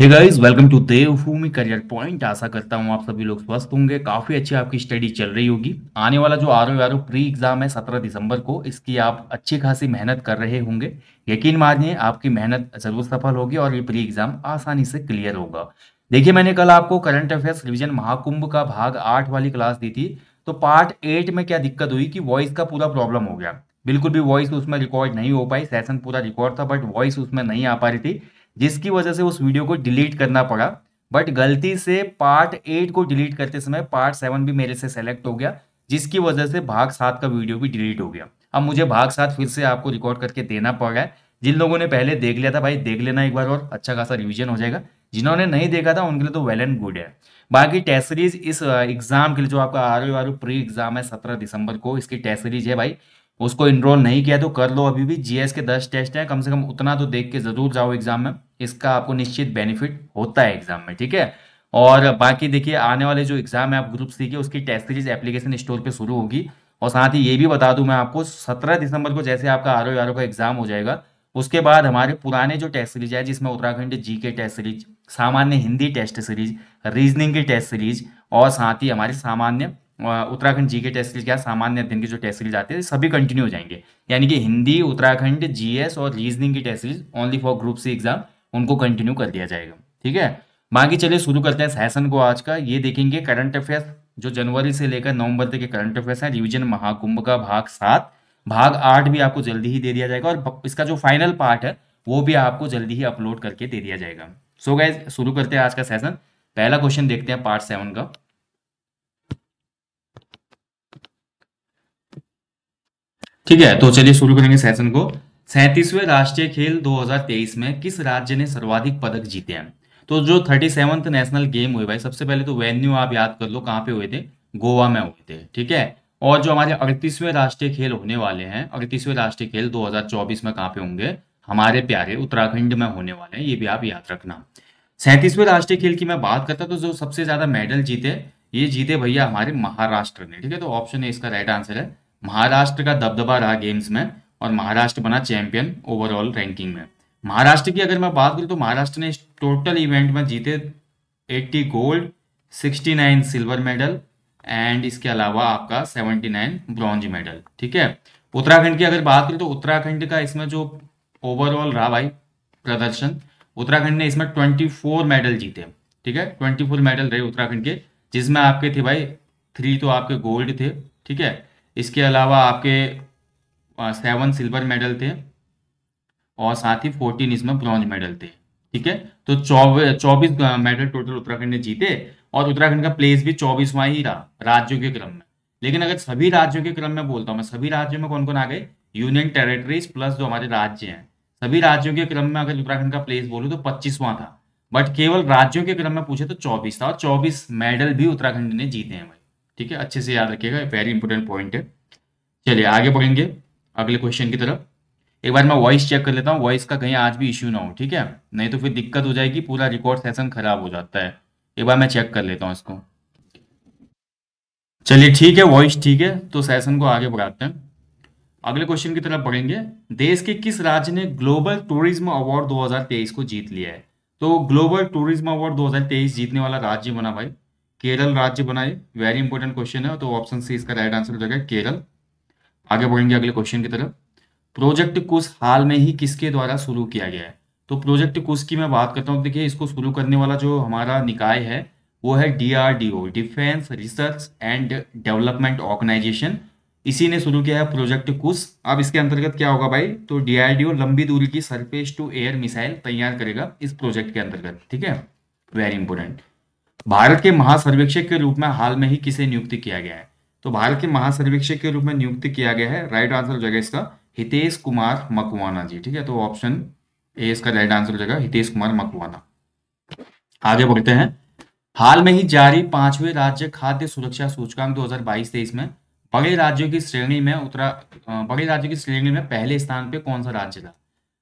hey guys welcome to Devbhoomi career point आशा करता हूँ आप सभी लोग स्वस्थ होंगे काफ़ी अच्छी आपकी स्टडी चल रही होगी आने वाला जो आर ओ प्री एग्ज़ाम है सत्रह दिसंबर को इसकी आप अच्छी खासी मेहनत कर रहे होंगे यकीन मानिए आपकी मेहनत जरूर सफल होगी और ये प्री एग्ज़ाम आसानी से क्लियर होगा देखिए मैंने कल आपको करंट अफेयर्स रिविजन महाकुंभ का भाग आठ वाली क्लास दी थी तो पार्ट एट में क्या दिक्कत हुई कि वॉइस का पूरा प्रॉब्लम हो गया बिल्कुल भी वॉइस उसमें रिकॉर्ड नहीं हो पाई सेशन पूरा रिकॉर्ड था बट वॉइस उसमें नहीं आ पा रही थी जिसकी वजह से उस वीडियो को डिलीट करना पड़ा बट गलती से पार्ट एट को डिलीट करते समय पार्ट सेवन भी मेरे से सेलेक्ट हो गया जिसकी वजह से भाग सात का वीडियो भी डिलीट हो गया अब मुझे भाग सात फिर से आपको रिकॉर्ड करके देना पड़ रहा है जिन लोगों ने पहले देख लिया था भाई देख लेना एक बार और अच्छा खासा रिविजन हो जाएगा जिन्होंने नहीं देखा था उनके लिए तो वेल एंड गुड है बाकी टेस्ट सीरीज इस एग्जाम uh, के लिए जो आपका आर ओ प्री एग्जाम है सत्रह दिसंबर को इसकी टेस्ट सीरीज है भाई उसको इनरोल नहीं किया तो कर लो अभी भी जीएस के दस टेस्ट हैं कम से कम उतना तो देख के जरूर जाओ एग्जाम में इसका आपको निश्चित बेनिफिट होता है एग्जाम में ठीक है और बाकी देखिए आने वाले जो एग्जाम है आप ग्रुप सी के उसकी टेस्ट सीरीज एप्लीकेशन स्टोर पे शुरू होगी और साथ ही ये भी बता दूं मैं आपको सत्रह दिसंबर को जैसे आपका आर ओ का एग्जाम हो जाएगा उसके बाद हमारे पुराने जो टेस्ट सीरीज है जिसमें उत्तराखंड जी के टेस्ट सीरीज सामान्य हिंदी टेस्ट सीरीज रीजनिंग की टेस्ट सीरीज और साथ ही हमारी सामान्य उत्तराखंड जी के टेस्ट सीरीज क्या सामान्य अध्ययन के जो टेस्ट सीरीज आते हैं सभी कंटिन्यू हो जाएंगे यानी कि हिंदी उत्तराखंड जीएस और रीजनिंग की test series only for group C exam उनको कंटिन्यू कर दिया जाएगा ठीक है बाकी चलिए शुरू करते हैं सेशन को आज का ये देखेंगे करंट अफेयर्स जो जनवरी से लेकर नवंबर तक के करंट अफेयर्स हैं रिविजन महाकुंभ का भाग सात भाग आठ भी आपको जल्दी ही दे दिया जाएगा और इसका जो फाइनल पार्ट है वो भी आपको जल्दी ही अपलोड करके दे दिया जाएगा सो so शुरू करते हैं आज का सेशन पहला क्वेश्चन देखते हैं पार्ट सेवन का ठीक है तो चलिए शुरू करेंगे सेशन को सैंतीसवें राष्ट्रीय खेल 2023 में किस राज्य ने सर्वाधिक पदक जीते हैं तो जो थर्टी सेवंथ नेशनल गेम हुए भाई सबसे पहले तो वेन्यू आप याद कर लो कहाँ पे हुए थे गोवा में हुए थे ठीक है और जो हमारे अड़तीसवें राष्ट्रीय खेल होने वाले हैं अड़तीसवें राष्ट्रीय खेल 2024 में कहाँ पे होंगे हमारे प्यारे उत्तराखंड में होने वाले हैं ये भी आप याद रखना सैंतीसवें राष्ट्रीय खेल की मैं बात करता तो जो सबसे ज्यादा मेडल जीते ये जीते भैया हमारे महाराष्ट्र ने ठीक है तो ऑप्शन है इसका राइट आंसर है महाराष्ट्र का दबदबा रहा गेम्स में और महाराष्ट्र बना चैंपियन ओवरऑल रैंकिंग में महाराष्ट्र की अगर मैं बात करूँ तो महाराष्ट्र ने टोटल इवेंट में जीते 80 गोल्ड 69 सिल्वर मेडल एंड इसके अलावा आपका 79 ब्रॉन्ज मेडल ठीक है उत्तराखंड की अगर बात करें तो उत्तराखंड का इसमें जो ओवरऑल रहा भाई प्रदर्शन उत्तराखंड ने इसमें 24 मेडल जीते ठीक है 24 मेडल रहे उत्तराखंड के जिसमें आपके थे भाई थ्री तो आपके गोल्ड थे ठीक है इसके अलावा आपके सेवन सिल्वर मेडल थे और साथ ही फोर्टीन इसमें ब्रॉन्ज मेडल थे ठीक है तो चौबीस चौबीस मेडल टोटल उत्तराखंड ने जीते और उत्तराखंड का प्लेस भी चौबीसवा ही रहा राज्यों के क्रम में लेकिन अगर सभी राज्यों के क्रम में बोलता हूँ मैं सभी राज्यों में कौन कौन आ गए यूनियन टेरिटरीज प्लस जो हमारे राज्य हैं सभी राज्यों के क्रम में अगर उत्तराखंड का प्लेस बोलूँ तो पच्चीसवा था बट केवल राज्यों के क्रम में पूछे तो चौबीस था और चौबीस मेडल भी उत्तराखंड ने जीते हैं भाई ठीक है अच्छे से याद रखिएगा वेरी इंपॉर्टेंट पॉइंट है चलिए आगे बढ़ेंगे अगले क्वेश्चन की तरफ एक बार मैं वॉइस चेक कर लेता हूँ वॉइस का कहीं आज भी इश्यू ना हो ठीक है नहीं तो फिर दिक्कत हो जाएगी पूरा रिकॉर्ड सेशन खराब हो जाता है एक बार मैं चेक कर लेता हूँ इसको चलिए ठीक है वॉइस ठीक है तो सेशन को आगे बढ़ाते हैं अगले क्वेश्चन की तरफ बढ़ेंगे देश के किस राज्य ने ग्लोबल टूरिज्म अवार्ड 2023 को जीत लिया है तो ग्लोबल टूरिज्म अवार्ड 2023 जीतने वाला राज्य बना भाई केरल राज्य बनाए वेरी इंपॉर्टेंट क्वेश्चन है तो ऑप्शन सी इसका राइट आंसर हो जाएगा केरल आगे बढ़ेंगे अगले क्वेश्चन की तरफ प्रोजेक्ट कुछ हाल में ही किसके द्वारा शुरू किया गया है तो प्रोजेक्ट कुछ की मैं बात करता हूँ देखिए इसको शुरू करने वाला जो हमारा निकाय है वो है DRDO defence research and development organisation इसी ने शुरू किया है प्रोजेक्ट कुश अब इसके अंतर्गत क्या होगा भाई तो डीआरडीओ लंबी दूरी की सरफेस टू एयर मिसाइल तैयार करेगा इस प्रोजेक्ट के अंतर्गत ठीक है वेरी इंपॉर्टेंट भारत के महासर्वेक्षक के रूप में हाल में ही किसे नियुक्त किया गया है तो भारत के महासर्वेक्षक के रूप में नियुक्त किया गया है राइट आंसर हो जाएगा इसका हितेश कुमार मकवाना जी ठीक है तो ऑप्शन ए इसका राइट आंसर हो जाएगा हितेश कुमार मकवाना आगे बढ़ते हैं हाल में ही जारी पांचवें राज्य खाद्य सुरक्षा सूचकांक 2022 तेईस में बड़े राज्यों की श्रेणी में उत्तरा बड़े राज्यों की श्रेणी में पहले स्थान पे कौन सा राज्य था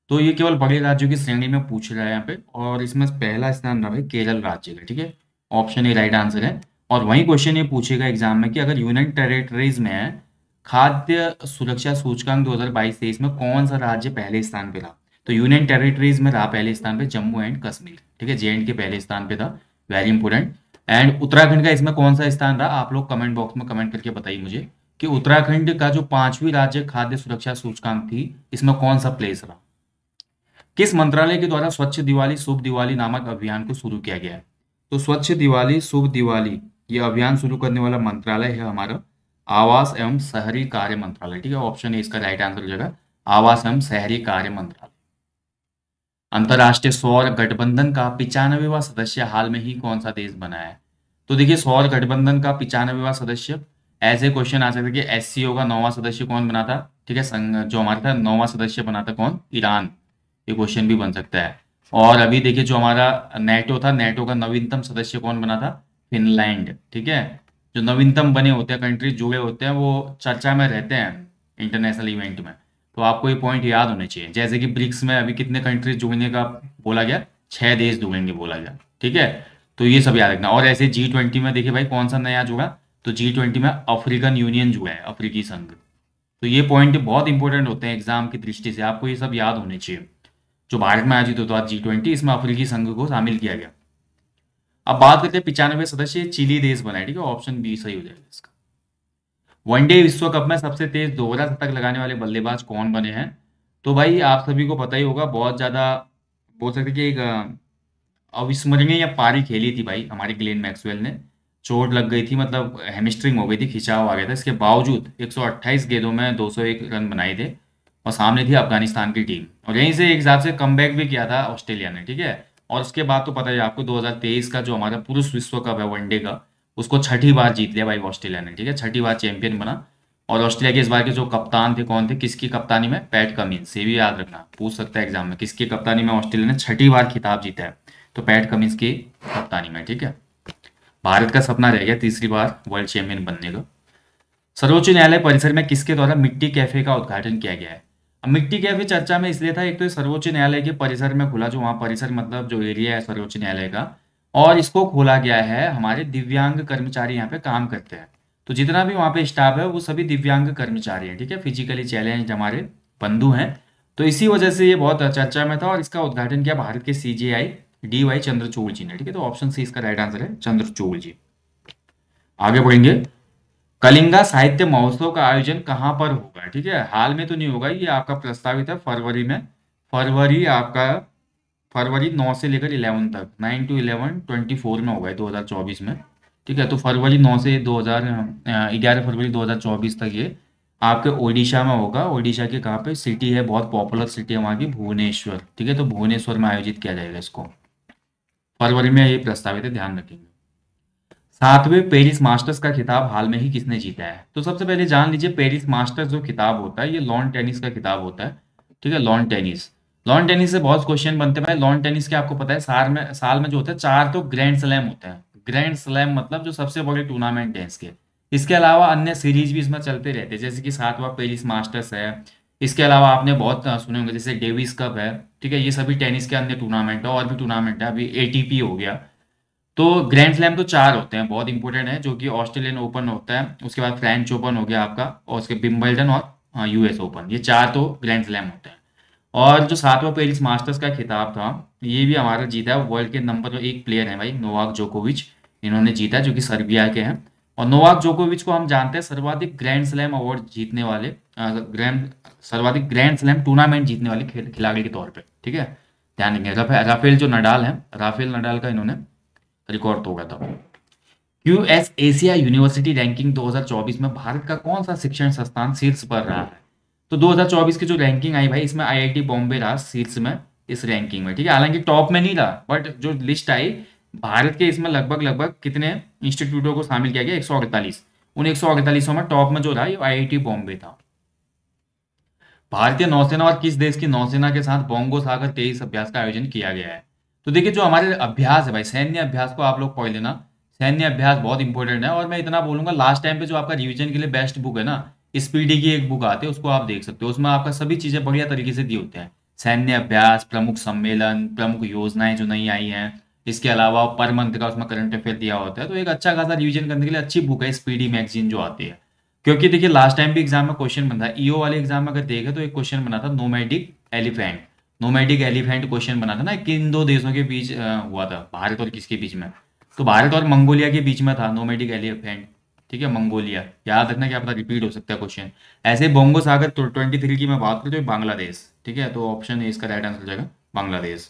तो ये केवल बड़े राज्यों की श्रेणी में पूछ रहा है यहाँ पे और इसमें पहला स्थान रहा है केरल राज्य का ठीक है ऑप्शन ए राइट आंसर है और वही क्वेश्चन ये पूछेगा एग्जाम में कि अगर यूनियन टेरेटरीज में खाद्य सुरक्षा सूचकांक 2022 तेईस में कौन सा राज्य पहले स्थान पे रहा तो यूनियन टेरेटरीज में रहा पहले स्थान पे जम्मू एंड कश्मीर ठीक है जे एंड के पहले स्थान पे था वेरी इंपोर्टेंट एंड उत्तराखंड का इसमें कौन सा स्थान रहा आप लोग कमेंट बॉक्स में कमेंट करके बताइए मुझे कि उत्तराखंड का जो पांचवी राज्य खाद्य सुरक्षा सूचकांक थी इसमें कौन सा प्लेस रहा किस मंत्रालय के द्वारा स्वच्छ दिवाली शुभ दिवाली नामक अभियान को शुरू किया गया है तो स्वच्छ दिवाली शुभ दिवाली ये अभियान शुरू करने वाला मंत्रालय है हमारा आवास एवं शहरी कार्य मंत्रालय ठीक है ऑप्शन ए इसका राइट आंसर हो जाएगा आवास एवं शहरी कार्य मंत्रालय अंतर्राष्ट्रीय सौर गठबंधन का पिचानवेवा सदस्य हाल में ही कौन सा देश बनाया है तो देखिए सौर गठबंधन का पिचानवेवा सदस्य ऐसे क्वेश्चन आ सकते कि एस का नौवा सदस्य कौन बना था ठीक है जो हमारा था नौवा सदस्य बना था कौन ईरान ये क्वेश्चन भी बन सकता है और अभी देखिए जो हमारा नेटो था नेटो का नवीनतम सदस्य कौन बना था फिनलैंड ठीक है जो नवीनतम बने होते हैं कंट्री जुड़े होते हैं वो चर्चा में रहते हैं इंटरनेशनल इवेंट में तो आपको ये पॉइंट याद होने चाहिए जैसे कि ब्रिक्स में अभी कितने कंट्रीज जुड़ने का बोला गया छह देश जुड़ेंगे बोला गया ठीक है तो ये सब याद रखना और ऐसे जी ट्वेंटी में देखिए भाई कौन सा नया जुड़ा तो जी ट्वेंटी में अफ्रीकन यूनियन जुड़ा है अफ्रीकी संघ तो ये पॉइंट बहुत इंपॉर्टेंट होते हैं एग्जाम की दृष्टि से आपको ये सब याद होने चाहिए जो भारत में आयोजित होता जी ट्वेंटी इसमें अफ्रीकी संघ को शामिल किया गया अब बात करते हैं पिचानवे सदस्य चिली देश बनाए ठीक है ऑप्शन बी सही हो जाएगा इसका वनडे विश्व कप में सबसे तेज दोहरा शतक लगाने वाले बल्लेबाज कौन बने हैं तो भाई आप सभी को पता ही होगा बहुत ज़्यादा बोल सकते कि एक अविस्मरणीय पारी खेली थी भाई हमारे ग्लेन मैक्सवेल ने चोट लग गई थी मतलब हेमिस्ट्रिंग हो गई थी खिंचाव आ गया था इसके बावजूद 128 गेंदों में 201 रन बनाए थे और सामने थी अफगानिस्तान की टीम और यहीं से एक हिसाब से कम भी किया था ऑस्ट्रेलिया ने ठीक है और उसके बाद तो पता है आपको 2023 का जो हमारा पुरुष विश्व कप है वनडे का उसको छठी बार जीत लिया भाई ऑस्ट्रेलिया ने ठीक है छठी बार चैंपियन बना और ऑस्ट्रेलिया के इस बार के जो कप्तान थे कौन थे किसकी कप्तानी में पैट कमिंस ये भी याद रखना पूछ सकता है एग्जाम में किसकी कप्तानी में ऑस्ट्रेलिया ने छठी बार खिताब जीता है तो पैट कमिंस की कप्तानी में ठीक है भारत का सपना रह गया तीसरी बार वर्ल्ड चैंपियन बनने का सर्वोच्च न्यायालय परिसर में किसके द्वारा मिट्टी कैफे का उद्घाटन किया गया है मिट्टी कैफे चर्चा में इसलिए था एक तो सर्वोच्च न्यायालय के परिसर में खुला जो वहां परिसर मतलब जो एरिया है सर्वोच्च न्यायालय का और इसको खोला गया है हमारे दिव्यांग कर्मचारी यहाँ पे काम करते हैं तो जितना भी वहाँ पे स्टाफ है वो सभी दिव्यांग कर्मचारी हैं ठीक है फिजिकली चैलेंज हमारे बंधु हैं तो इसी वजह से ये बहुत चर्चा में था और इसका उद्घाटन किया भारत के C J I D Y Chandrachud ji ने ठीक है तो ऑप्शन सी इसका राइट आंसर है चंद्रचूड़ जी आगे बढ़ेंगे कलिंगा साहित्य महोत्सव का आयोजन कहाँ पर होगा ठीक है हाल में तो नहीं होगा ये आपका प्रस्तावित है फरवरी में फरवरी आपका फरवरी नौ से लेकर इलेवन तक nine to eleven twenty four में होगा दो हज़ार चौबीस में ठीक है तो फरवरी नौ से दो हज़ार ग्यारह फरवरी दो हज़ार चौबीस तक ये आपके ओडिशा में होगा ओडिशा के कहाँ पे सिटी है बहुत पॉपुलर सिटी है वहाँ की भुवनेश्वर ठीक है तो भुवनेश्वर में आयोजित किया जाएगा इसको फरवरी में ये प्रस्तावित है ध्यान रखेंगे सातवें पेरिस मास्टर्स का खिताब हाल में ही किसने जीता है तो सबसे पहले जान लीजिए पेरिस मास्टर्स जो खिताब होता है ये लॉन टेनिस का खिताब होता है ठीक है लॉन टेनिस लॉन टेनिस से बहुत क्वेश्चन बनते हैं लॉन टेनिस के आपको पता है साल में साल में जो होता है चार तो ग्रैंड स्लैम होते हैं ग्रैंड स्लैम मतलब जो सबसे बड़े टूर्नामेंट है इसके इसके अलावा अन्य सीरीज भी इसमें चलते रहते हैं जैसे कि सातवां पेरिस मास्टर्स है इसके अलावा आपने बहुत सुने होंगे जैसे डेविस कप है ठीक है ये सभी टेनिस के अन्य टूर्नामेंट है और भी टूर्नामेंट है अभी ए हो गया तो ग्रैंड स्लैम तो चार होते हैं बहुत इंपॉर्टेंट है जो कि ऑस्ट्रेलियन ओपन होता है उसके बाद फ्रेंच ओपन हो गया आपका और उसके बिम्बल्टन और यूएस हाँ, ओपन ये चार तो ग्रैंड स्लैम होते हैं और जो सातवां पेरिस मास्टर्स का खिताब था ये भी हमारा जीता है वर्ल्ड के नंबर एक प्लेयर है भाई नोवाक जोकोविच इन्होंने जीता जो कि सर्बिया के हैं और नोवाक जोकोविच को हम जानते हैं सर्वाधिक ग्रैंड स्लैम अवार्ड जीतने वाले ग्रैंड सर्वाधिक ग्रैंड स्लैम टूर्नामेंट जीतने वाले खिलाड़ी के तौर पर ठीक है ध्यान देंगे राफेल जो नडाल है राफेल नडाल का इन्होंने रिकॉर्ड तो होगा तब U S Asia university ranking 2024 में भारत का कौन सा शिक्षण संस्थान शीर्ष पर रहा है तो 2024 की जो रैंकिंग आई भाई इसमें आईआईटी बॉम्बे रहा शीर्ष में इस रैंकिंग में ठीक है हालांकि टॉप में नहीं रहा बट जो लिस्ट आई भारत के इसमें लगभग लगभग कितने इंस्टीट्यूटों को शामिल किया गया एक सौ अड़तालीस उन एक सौ में टॉप में जो रहा आई आई बॉम्बे था भारतीय नौसेना और किस देश की नौसेना के साथ बोंगो सागर तेईस अभ्यास का आयोजन किया गया है तो देखिए जो हमारे अभ्यास है भाई सैन्य अभ्यास को आप लोग पढ़ लेना सैन्य अभ्यास बहुत इंपॉर्टेंट है और मैं इतना बोलूंगा लास्ट टाइम पे जो आपका रिविजन के लिए बेस्ट बुक है ना स्पीडी की एक बुक आती है उसको आप देख सकते हो उसमें आपका सभी चीजें बढ़िया तरीके से दी होती है सैन्य अभ्यास प्रमुख सम्मेलन प्रमुख योजनाएं जो नई आई हैं इसके अलावा पर मंथ का उसमें करंट अफेयर दिया होता है तो एक अच्छा खासा रिविजन करने के लिए अच्छी बुक है स्पीडी मैगजीन जो आती है क्योंकि देखिए लास्ट टाइम भी एग्जाम में क्वेश्चन बना था ईओ वाले एग्जाम में अगर देखे तो एक क्वेश्चन बना था nomadic elephant nomadic elephant question बना था ना किन दो देशों के बीच हुआ था भारत और किसके बीच में तो भारत और मंगोलिया के बीच में था नोमैटिक एलिफेंट ठीक है मंगोलिया याद रखना क्या आपका रिपीट हो सकता है क्वेश्चन ऐसे बोंगो सागर ट्वेंटी थ्री की मैं बात करूँ तो बांग्लादेश ठीक है तो ऑप्शन ए इसका राइट आंसर हो जाएगा बांग्लादेश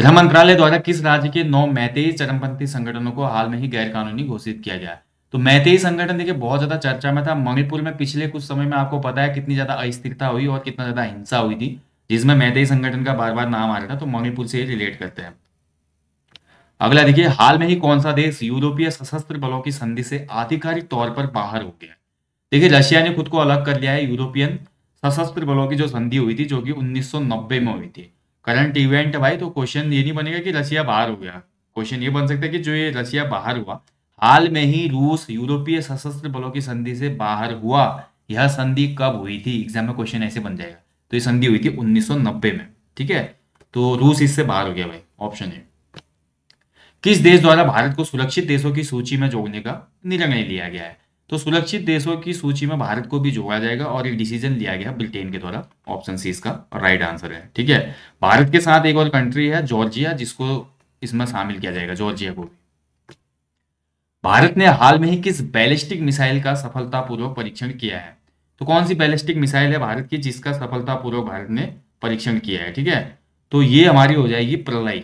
गृह मंत्रालय द्वारा किस राज्य के नौ मैतेई चरमपंथी संगठनों को हाल में ही गैर कानूनी घोषित किया गया तो मैतेई संगठन देखिए बहुत ज्यादा चर्चा में था मणिपुर में पिछले कुछ समय में आपको पता है कितनी ज्यादा अस्थिरता हुई और कितना ज्यादा हिंसा हुई थी जिसमें मैदेही संगठन का बार बार नाम आ रहा था तो मणिपुर से रिलेट करते हैं अगला देखिए हाल में ही कौन सा देश यूरोपीय सशस्त्र बलों की संधि से आधिकारिक तौर पर बाहर हो गया देखिए रशिया ने खुद को अलग कर लिया है यूरोपियन सशस्त्र बलों की जो संधि हुई थी जो कि 1990 में हुई थी करंट इवेंट भाई तो क्वेश्चन ये नहीं बनेगा कि रशिया बाहर हो गया क्वेश्चन ये बन सकता है कि जो ये रशिया बाहर हुआ हाल में ही रूस यूरोपीय सशस्त्र बलों की संधि से बाहर हुआ यह संधि कब हुई थी एग्जाम में क्वेश्चन ऐसे बन जाएगा तो ये संधि हुई थी 1990 में ठीक है तो रूस इससे बाहर हो गया भाई ऑप्शन ए किस देश द्वारा भारत को सुरक्षित देशों की सूची में जोड़ने का निर्णय लिया गया है तो सुरक्षित देशों की सूची में भारत को भी जोड़ा जाएगा और एक डिसीजन लिया गया ब्रिटेन के द्वारा ऑप्शन सी इसका राइट आंसर है ठीक है भारत के साथ एक और कंट्री है जॉर्जिया जिसको इसमें शामिल किया जाएगा जॉर्जिया को भारत ने हाल में ही किस बैलिस्टिक मिसाइल का सफलतापूर्वक परीक्षण किया है तो कौन सी बैलिस्टिक मिसाइल है भारत की जिसका सफलतापूर्वक भारत ने परीक्षण किया है ठीक है तो ये हमारी हो जाएगी प्रलय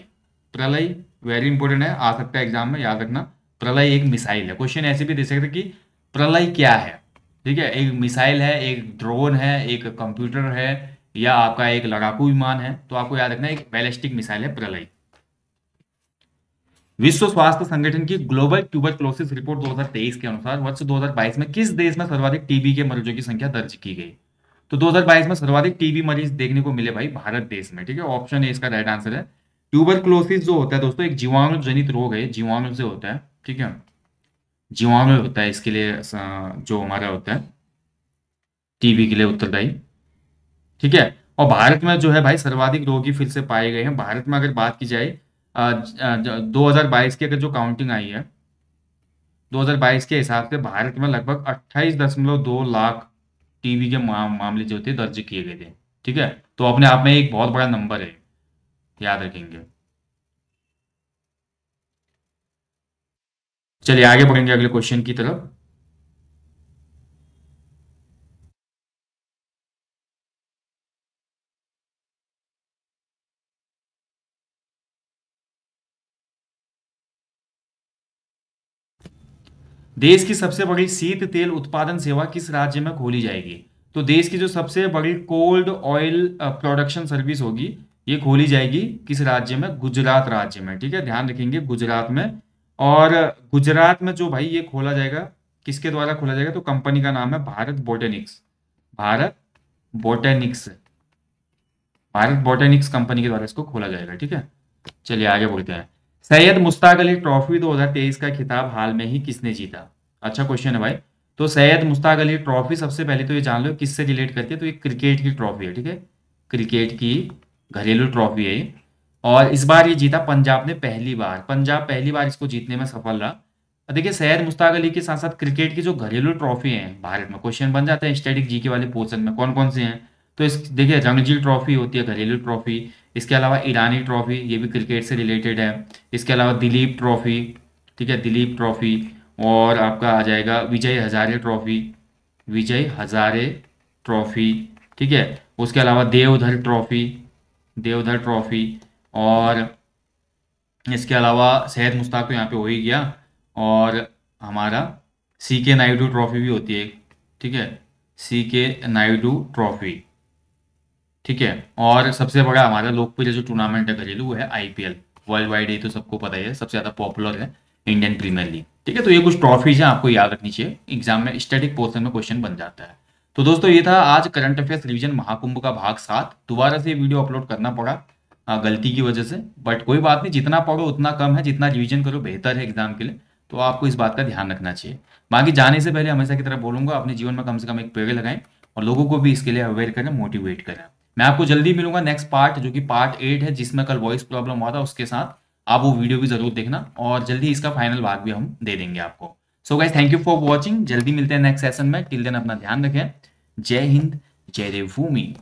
प्रलय वेरी इंपॉर्टेंट है आ सकता है एग्जाम में याद रखना प्रलय एक मिसाइल है क्वेश्चन ऐसे भी दे सकते कि प्रलय क्या है ठीक है एक मिसाइल है एक ड्रोन है एक कंप्यूटर है या आपका एक लड़ाकू विमान है तो आपको याद रखना एक बैलिस्टिक मिसाइल है प्रलय विश्व स्वास्थ्य संगठन की ग्लोबल ट्यूबरक्लोसिस रिपोर्ट 2023 के अनुसार वर्ष 2022 में किस देश में सर्वाधिक टीबी के मरीजों की संख्या दर्ज की गई तो 2022 में सर्वाधिक टीबी मरीज देखने को मिले भाई भारत देश में ठीक है ऑप्शन ए इसका राइट आंसर है ट्यूबरक्लोसिस जो होता है दोस्तों एक जीवाणु जनित रोग है जीवाणु से होता है ठीक है जीवाणु होता है इसके लिए जो हमारा होता है टीबी के लिए उत्तरदायी ठीक है और भारत में जो है भाई सर्वाधिक रोगी फिर से पाए गए हैं भारत में अगर बात की जाए बाईस की अगर जो काउंटिंग आई है 2022 के हिसाब से भारत में लगभग अट्ठाईस दशमलव दो लाख टीवी के मामले जो थे दर्ज किए गए थे ठीक है तो अपने आप में एक बहुत बड़ा नंबर है याद रखेंगे चलिए आगे बढ़ेंगे अगले क्वेश्चन की तरफ देश की सबसे बड़ी शीत तेल उत्पादन सेवा किस राज्य में खोली जाएगी तो देश की जो सबसे बड़ी कोल्ड ऑयल प्रोडक्शन सर्विस होगी ये खोली जाएगी किस राज्य में गुजरात राज्य में ठीक है ध्यान रखेंगे गुजरात में और गुजरात में जो भाई ये खोला जाएगा किसके द्वारा खोला जाएगा तो कंपनी का नाम है Bharat Botanics Bharat Botanics Bharat Botanics company के द्वारा इसको खोला जाएगा ठीक है चलिए आगे बोलते हैं सैयद मुश्ताक अली ट्रॉफी 2023 का खिताब हाल में ही किसने जीता अच्छा क्वेश्चन है भाई तो सैयद मुश्ताक अली ट्रॉफी सबसे पहले तो ये जान लो किससे रिलेट करती है तो ये क्रिकेट की ट्रॉफी है ठीक है क्रिकेट की घरेलू ट्रॉफी है और इस बार ये जीता पंजाब ने पहली बार पंजाब पहली बार इसको जीतने में सफल रहा देखिए सैयद मुश्ताक अली के साथ साथ क्रिकेट की जो घरेलू ट्रॉफी है भारत में क्वेश्चन बन जाते हैं स्टेटिक जीके वाले पोर्सन में कौन कौन से हैं तो इस देखिए रंगजी ट्रॉफी होती है घरेलू ट्रॉफी इसके अलावा ईरानी ट्रॉफ़ी ये भी क्रिकेट से रिलेटेड है इसके अलावा दिलीप ट्रॉफ़ी ठीक है दिलीप ट्रॉफ़ी और आपका आ जाएगा विजय हज़ारे ट्रॉफ़ी विजय हज़ारे ट्रॉफ़ी ठीक है उसके अलावा देवधर ट्रॉफ़ी देवधर ट्रॉफ़ी और इसके अलावा सैद मुश्ताक तो यहाँ पे हो ही गया और हमारा सी के नायडू ट्रॉफ़ी भी होती है ठीक है सी के नायडू ट्रॉफ़ी ठीक है और सबसे बड़ा हमारा लोकप्रिय जो टूर्नामेंट है घरेलू वो है आईपीएल वर्ल्ड वाइड ये तो सबको पता ही है सबसे ज़्यादा पॉपुलर है इंडियन प्रीमियर लीग ठीक है तो ये कुछ ट्रॉफीज हैं आपको याद रखनी चाहिए एग्जाम में स्टेटिक पोर्सन में क्वेश्चन बन जाता है तो दोस्तों ये था आज करंट अफेयर्स रिविजन महाकुंभ का भाग सात दोबारा से वीडियो अपलोड करना पड़ा गलती की वजह से बट कोई बात नहीं जितना पढ़ो उतना कम है जितना रिविजन करो बेहतर है एग्जाम के लिए तो आपको इस बात का ध्यान रखना चाहिए बाकी जाने से पहले हमेशा की तरह बोलूंगा अपने जीवन में कम से कम एक पेड़ लगाएं और लोगों को भी इसके लिए अवेयर करें मोटिवेट करें मैं आपको जल्दी मिलूंगा नेक्स्ट पार्ट जो कि पार्ट एट है जिसमें कल वॉइस प्रॉब्लम हुआ था उसके साथ आप वो वीडियो भी जरूर देखना और जल्दी इसका फाइनल भाग भी हम दे देंगे आपको so guys thank you for watching जल्दी मिलते हैं नेक्स्ट सेशन में टिल देन अपना ध्यान रखें जय हिंद जय देव भूमि